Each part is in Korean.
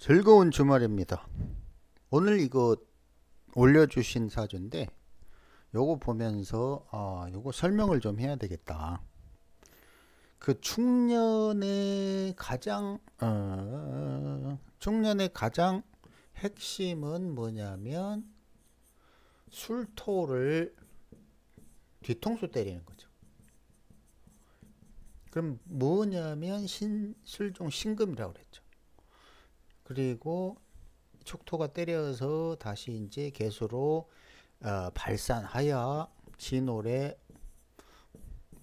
즐거운 주말입니다. 오늘 이거 올려주신 사주인데 요거 보면서 아 요거 설명을 좀 해야 되겠다. 그 충년의 가장 어, 충년의 가장 핵심은 뭐냐면 술토를 뒤통수 때리는 거죠. 그럼 뭐냐면 신, 실종 신금이라고 그랬죠. 그리고 촉토가 때려서 다시 이제 개수로 어, 발산하여 진올의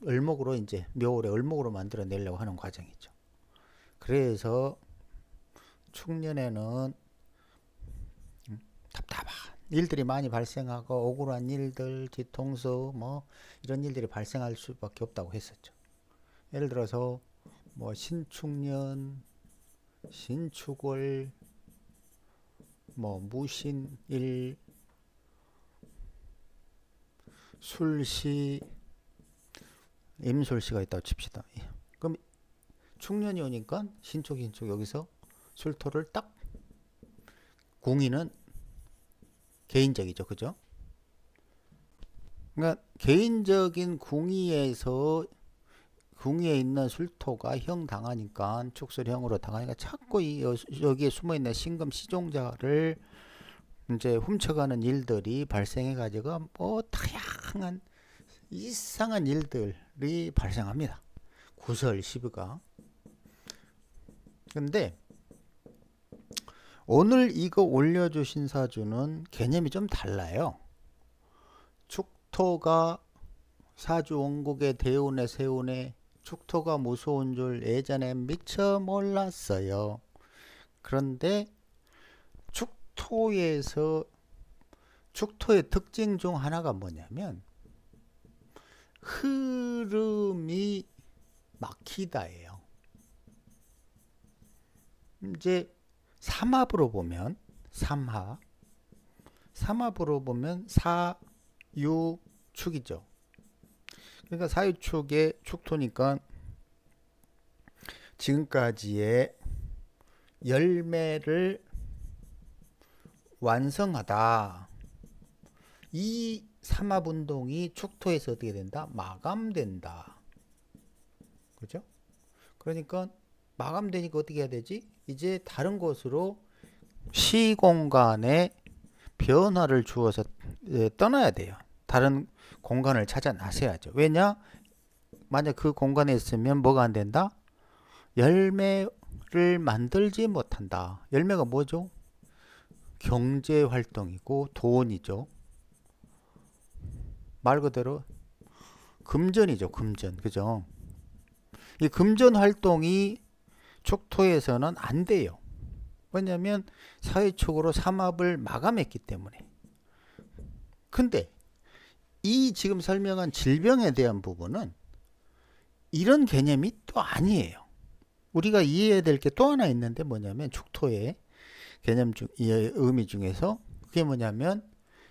을목으로 이제 묘월의 을목으로 만들어 내려고 하는 과정이죠. 그래서 축년에는 음, 답답한 일들이 많이 발생하고 억울한 일들, 뒤통수 뭐 이런 일들이 발생할 수밖에 없다고 했었죠. 예를 들어서 뭐 신축년 신축을뭐 무신일 술시 임술시가 있다고 칩시다. 예. 그럼 충년이 오니까 신축 신축 여기서 술토를 딱 궁이는 개인적이죠. 그죠? 그러니까 개인적인 궁의에서 궁에 있는 술토가 형 당하니까 축술형으로 당하니까 자꾸 이 여기에 숨어있는 신금 시종자를 이제 훔쳐가는 일들이 발생해 가지고 뭐 다양한 이상한 일들이 발생합니다. 구설 12가 근데 오늘 이거 올려주신 사주는 개념이 좀 달라요. 축토가 사주 원국의 대운에 세운에 축토가 무서운 줄 예전에 미처 몰랐어요. 그런데 축토에서 축토의 특징 중 하나가 뭐냐면 흐름이 막히다예요. 이제 삼합으로 보면 삼합 삼합으로 보면 사유축이죠. 그러니까 사유축의 축토니까 지금까지의 열매를 완성하다. 이 삼합운동이 축토에서 어떻게 된다? 마감된다. 그죠? 그러니까 마감되니까 어떻게 해야 되지? 이제 다른 곳으로 시공간에 변화를 주어서 예, 떠나야 돼요. 다른 공간을 찾아 나서야죠. 왜냐? 만약 그 공간에 있으면 뭐가 안 된다? 열매를 만들지 못한다. 열매가 뭐죠? 경제 활동이고 돈이죠. 말 그대로 금전이죠. 금전. 그죠? 이 금전 활동이 촉토에서는안 돼요. 왜냐면 사회축으로 삼합을 마감했기 때문에. 근데 이 지금 설명한 질병에 대한 부분은 이런 개념이 또 아니에요. 우리가 이해해야 될 게 또 하나 있는데 뭐냐면 축토의 개념 중, 의미 중에서 그게 뭐냐면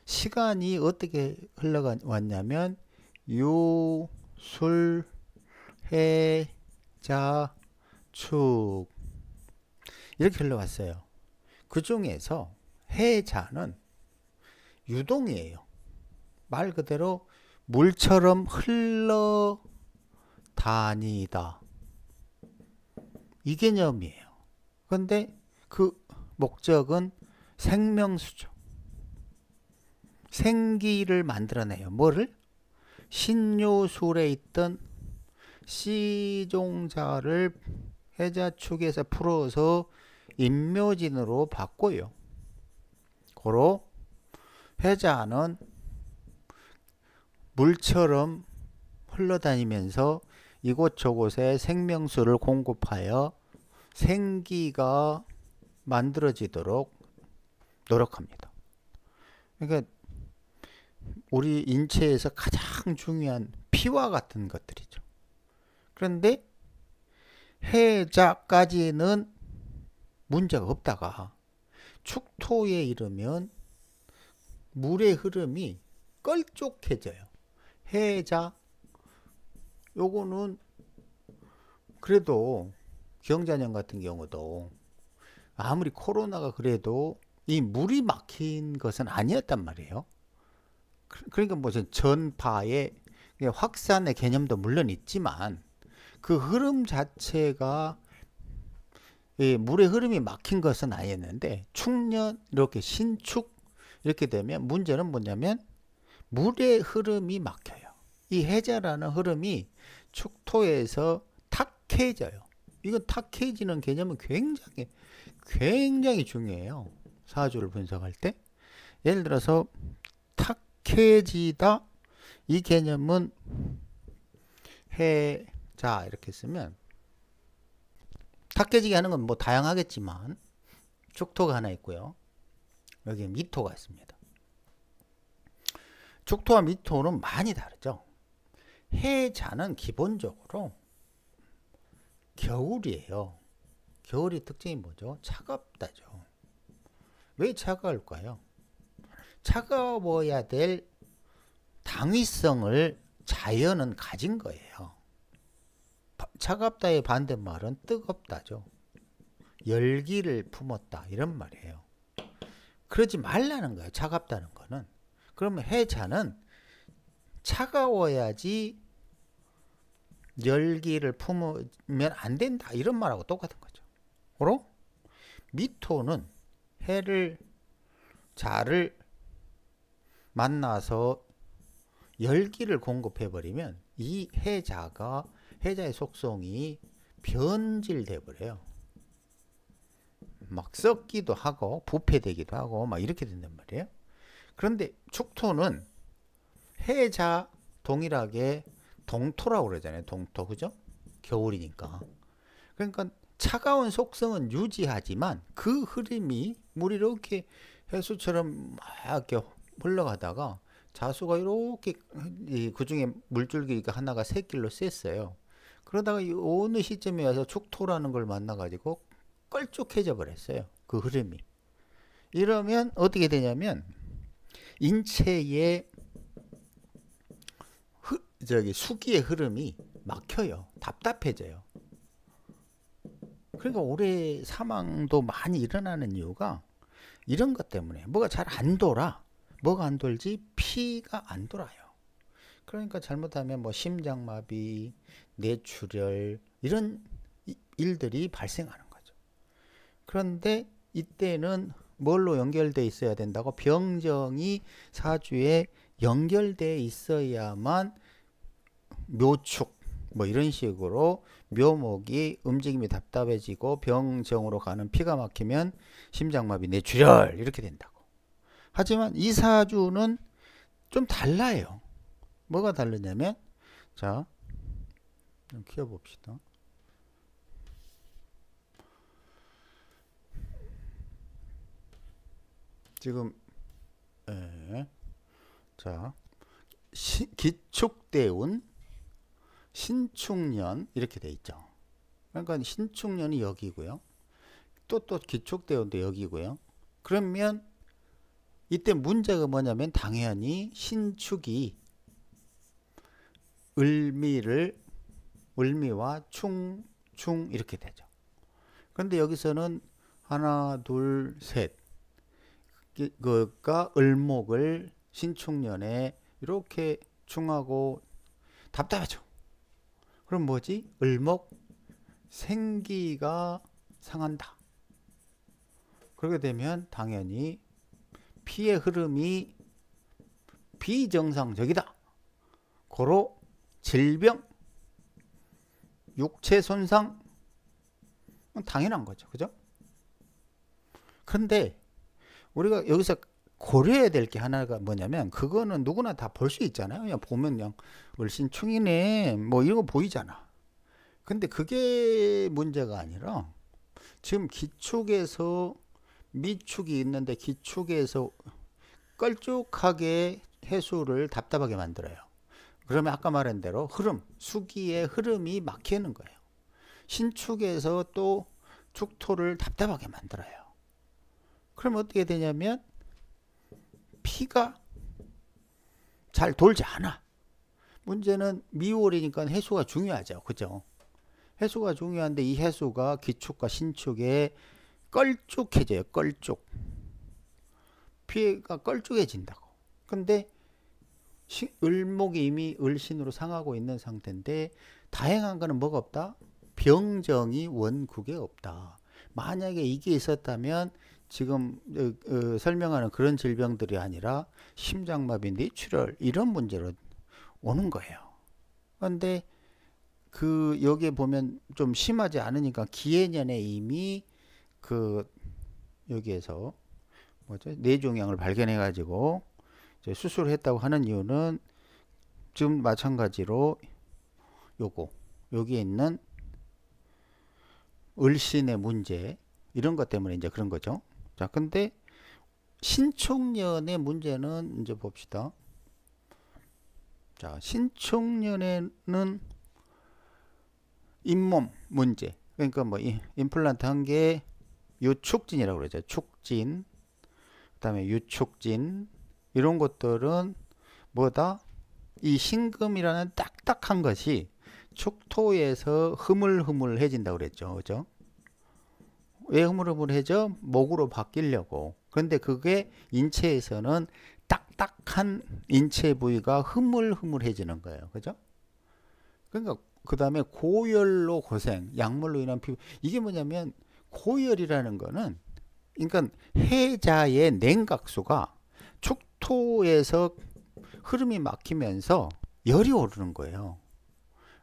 시간이 어떻게 흘러왔냐면 유, 술, 해, 자, 축 이렇게 흘러왔어요. 그 중에서 해자는 유동이에요. 말 그대로 물처럼 흘러다니다. 이 개념이에요. 그런데 그 목적은 생명수죠. 생기를 만들어내요. 뭐를? 신요술에 있던 시종자를 해자축에서 풀어서 임묘진으로 바꿔요. 고로 해자는 물처럼 흘러다니면서 이곳저곳에 생명수를 공급하여 생기가 만들어지도록 노력합니다. 그러니까 우리 인체에서 가장 중요한 피와 같은 것들이죠. 그런데 해자까지는 문제가 없다가 축토에 이르면 물의 흐름이 껄쭉해져요. 해자 요거는 그래도 경자년 같은 경우도 아무리 코로나가 그래도 이 물이 막힌 것은 아니었단 말이에요. 그, 그러니까 무슨 전파의 확산의 개념도 물론 있지만 그 흐름 자체가 물의 흐름이 막힌 것은 아니었는데 충년 이렇게 신축 이렇게 되면 문제는 뭐냐면 물의 흐름이 막혀요. 이 해자라는 흐름이 축토에서 탁해져요. 이건 탁해지는 개념은 굉장히 굉장히 중요해요. 사주를 분석할 때 예를 들어서 탁해지다 이 개념은 해자 이렇게 쓰면 탁해지게 하는 건 뭐 다양하겠지만 축토가 하나 있고요. 여기 미토가 있습니다. 축토와 미토는 많이 다르죠. 해자는 기본적으로 겨울이에요. 겨울이 특징이 뭐죠? 차갑다죠. 왜 차가울까요? 차가워야 될 당위성을 자연은 가진 거예요. 차갑다의 반대말은 뜨겁다죠. 열기를 품었다 이런 말이에요. 그러지 말라는 거예요. 차갑다는 거는. 그러면 해자는 차가워야지 열기를 품으면 안 된다 이런 말하고 똑같은 거죠. 그로 미토는 해를 자를 만나서 열기를 공급해 버리면 이 해자가 해자의 속성이 변질돼 버려요. 막 썩기도 하고 부패되기도 하고 막 이렇게 된단 말이에요. 그런데 축토는 해자 동일하게 동토라고 그러잖아요. 동토. 그죠? 겨울이니까. 그러니까 차가운 속성은 유지하지만 그 흐름이 물이 렇게 해수처럼 막 이렇게 흘러가다가 자수가 이렇게 그 중에 물줄기가 하나가 새 길로 셌어요. 그러다가 어느 시점에 와서 축토라는 걸 만나가지고 껄쭉해져 버렸어요. 그 흐름이. 이러면 어떻게 되냐면 인체의 흐, 저기 수기의 흐름이 막혀요. 답답해져요. 그러니까 올해 사망도 많이 일어나는 이유가 이런 것 때문에 뭐가 잘 안 돌아. 뭐가 안 돌지? 피가 안 돌아요. 그러니까 잘못하면 뭐 심장마비, 뇌출혈 이런 일들이 발생하는 거죠. 그런데 이때는 뭘로 연결돼 있어야 된다고 병정이 사주에 연결돼 있어야만 묘축 뭐 이런 식으로 묘목이 움직임이 답답해지고 병정으로 가는 피가 막히면 심장마비 뇌출혈 이렇게 된다고 하지만 이 사주는 좀 달라요 뭐가 다르냐면 자 키워봅시다 지금 예. 자 시, 기축대운 신축년 이렇게 돼 있죠. 그러니까 신축년이 여기고요. 또 또 기축대운도 여기고요. 그러면 이때 문제가 뭐냐면 당연히 신축이 을미를 을미와 충충 이렇게 되죠. 그런데 여기서는 하나 둘셋 그가 을목을 신축년에 이렇게 충하고 답답하죠. 그럼 뭐지? 을목 생기가 상한다. 그렇게 되면 당연히 피의 흐름이 비정상적이다. 고로 질병, 육체 손상 뭐 당연한 거죠. 그죠? 그런데 우리가 여기서 고려해야 될 게 하나가 뭐냐면 그거는 누구나 다 볼 수 있잖아요. 그냥 보면 그냥 을신 충이네 뭐 이런 거 보이잖아. 근데 그게 문제가 아니라 지금 기축에서 미축이 있는데 기축에서 껄쭉하게 해수를 답답하게 만들어요. 그러면 아까 말한 대로 흐름, 수기의 흐름이 막히는 거예요. 신축에서 또 축토를 답답하게 만들어요. 그럼 어떻게 되냐면 피가 잘 돌지 않아. 문제는 미월이니까 해수가 중요하죠. 그죠? 해수가 중요한데 이 해수가 기축과 신축에 껄쭉해져요. 껄쭉. 피가 껄쭉해진다고. 근데 시, 을목이 이미 을신으로 상하고 있는 상태인데 다행한 거는 뭐가 없다? 병정이 원국에 없다. 만약에 이게 있었다면 지금 어, 어, 설명하는 그런 질병들이 아니라 심장마비, 뇌출혈 이런 문제로 오는 거예요. 그런데 그 여기에 보면 좀 심하지 않으니까 기해년에 이미 그 여기에서 뭐죠 뇌종양을 발견해가지고 이제 수술을 했다고 하는 이유는 지금 마찬가지로 요거 여기에 있는 을신의 문제 이런 것 때문에 이제 그런 거죠. 자, 근데 신축년의 문제는 이제 봅시다. 자, 신축년에는 잇몸 문제. 그러니까 뭐 임플란트 한개 유축진이라고 그러죠. 축진. 그다음에 유축진 이런 것들은 뭐다? 이 신금이라는 딱딱한 것이 축토에서 흐물흐물해진다고 그랬죠. 그죠? 왜 흐물흐물해져? 목으로 바뀌려고. 그런데 그게 인체에서는 딱딱한 인체 부위가 흐물흐물해지는 거예요. 그죠? 그러니까 그 다음에 고열로 고생, 약물로 인한 피부. 이게 뭐냐면 고열이라는 거는 그러니까 해자의 냉각수가 축토에서 흐름이 막히면서 열이 오르는 거예요.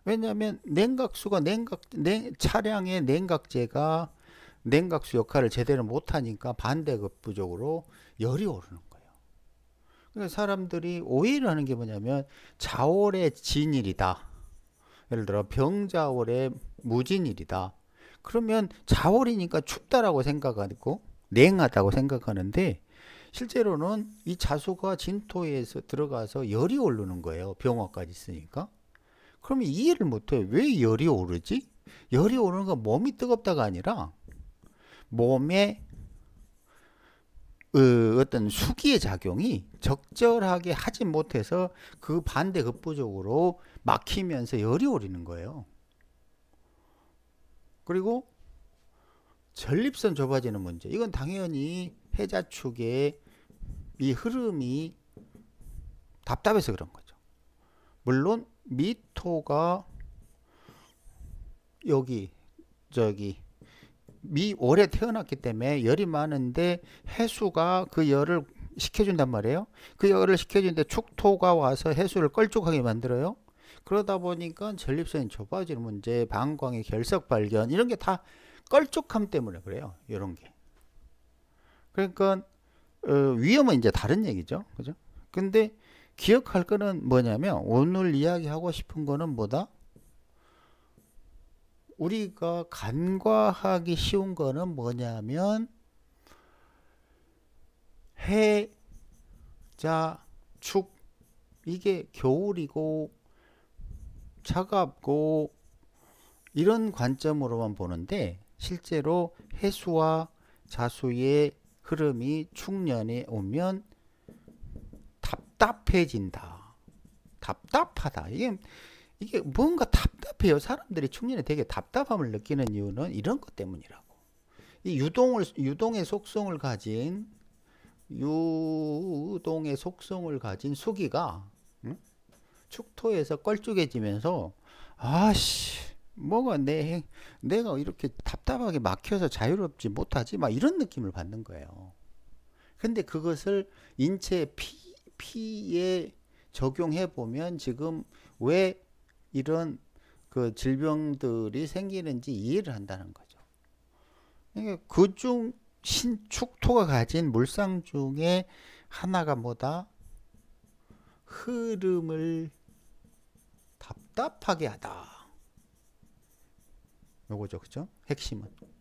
왜냐하면 냉각수가 냉각 냉, 차량의 냉각제가 냉각수 역할을 제대로 못하니까 반대급부적으로 열이 오르는 거예요. 그러니까 사람들이 오해를 하는 게 뭐냐면 자월의 진일이다. 예를 들어 병자월의 무진일이다. 그러면 자월이니까 춥다라고 생각하고 냉하다고 생각하는데 실제로는 이 자수가 진토에서 들어가서 열이 오르는 거예요. 병화까지 쓰니까. 그러면 이해를 못해요. 왜 열이 오르지? 열이 오르는 건 몸이 뜨겁다가 아니라 몸의 어, 어떤 수기의 작용이 적절하게 하지 못해서 그 반대 급부적으로 막히면서 열이 오르는 거예요. 그리고 전립선 좁아지는 문제. 이건 당연히 해자 축의 이 흐름이 답답해서 그런 거죠. 물론 미토가 여기 저기 미 올해 태어났기 때문에 열이 많은데 해수가 그 열을 식혀준단 말이에요. 그 열을 식혀주는데 축토가 와서 해수를 껄쭉하게 만들어요. 그러다 보니까 전립선이 좁아지는 문제, 방광의 결석 발견 이런 게 다 껄쭉함 때문에 그래요. 이런 게. 그러니까 어, 위험은 이제 다른 얘기죠. 그죠? 근데 기억할 거는 뭐냐면 오늘 이야기하고 싶은 거는 뭐다? 우리가 간과하기 쉬운 거는 뭐냐면 해, 자, 축 이게 겨울이고 차갑고 이런 관점으로만 보는데 실제로 해수와 자수의 흐름이 충년에 오면 답답해진다. 답답하다. 이게 이게 뭔가 답답해요. 사람들이 충전에 되게 답답함을 느끼는 이유는 이런 것 때문이라고. 이 유동을 유동의 속성을 가진 유동의 속성을 가진 수기가 응? 축토에서 껄쭉해지면서 아씨 뭐가 내 내가 이렇게 답답하게 막혀서 자유롭지 못하지 막 이런 느낌을 받는 거예요. 근데 그것을 인체 피 피에 적용해 보면 지금 왜 이런 그 질병들이 생기는지 이해를 한다는 거죠. 그중 그러니까 그 신축토가 가진 물상 중에 하나가 뭐다? 흐름을 답답하게 하다. 요거죠. 그죠? 핵심은.